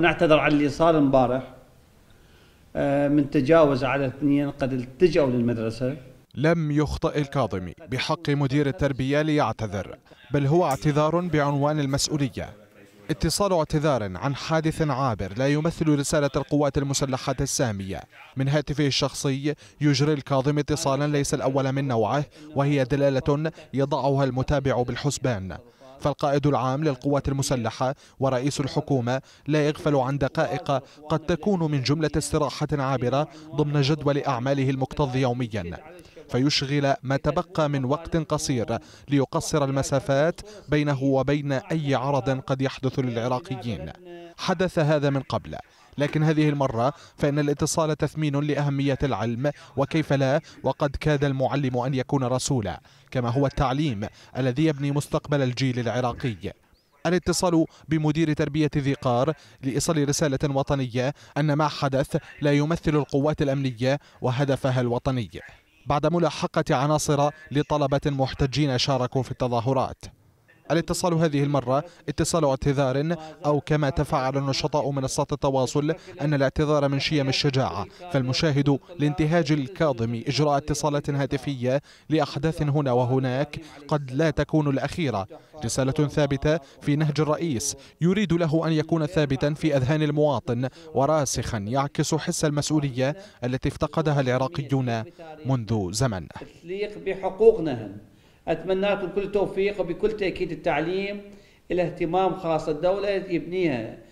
أنا أعتذر على اللي صار امبارح آه، من تجاوز على اثنين قد التجأوا للمدرسة لم يخطئ الكاظمي بحق مدير التربية ليعتذر بل هو اعتذار بعنوان المسؤولية اتصال اعتذار عن حادث عابر لا يمثل رسالة القوات المسلحة السامية من هاتفه الشخصي يجري الكاظم اتصالا ليس الأول من نوعه وهي دلالة يضعها المتابع بالحسبان فالقائد العام للقوات المسلحة ورئيس الحكومة لا يغفل عن دقائق قد تكون من جملة استراحة عابرة ضمن جدول أعماله المكتظ يوميا فيشغل ما تبقى من وقت قصير ليقصر المسافات بينه وبين أي عرض قد يحدث للعراقيين حدث هذا من قبل لكن هذه المرة فإن الاتصال تثمين لأهمية العلم وكيف لا وقد كاد المعلم أن يكون رسولا كما هو التعليم الذي يبني مستقبل الجيل العراقي الاتصال بمدير تربية ذي قار لإيصال رسالة وطنية أن ما حدث لا يمثل القوات الأمنية وهدفها الوطني بعد ملاحقة عناصر لطلبة محتجين شاركوا في التظاهرات الاتصال هذه المرة اتصال اعتذار أو كما تفعل النشطاء منصات التواصل أن الاعتذار من شيم الشجاعة فالمشاهد لانتهاج الكاظم إجراء اتصالات هاتفية لأحداث هنا وهناك قد لا تكون الأخيرة رسالة ثابتة في نهج الرئيس يريد له أن يكون ثابتا في أذهان المواطن وراسخا يعكس حس المسؤولية التي افتقدها العراقيون منذ زمن بحقوقنا أتمنى لكم كل توفيق وبكل تأكيد التعليم الى اهتمام خاص الدولة يبنيها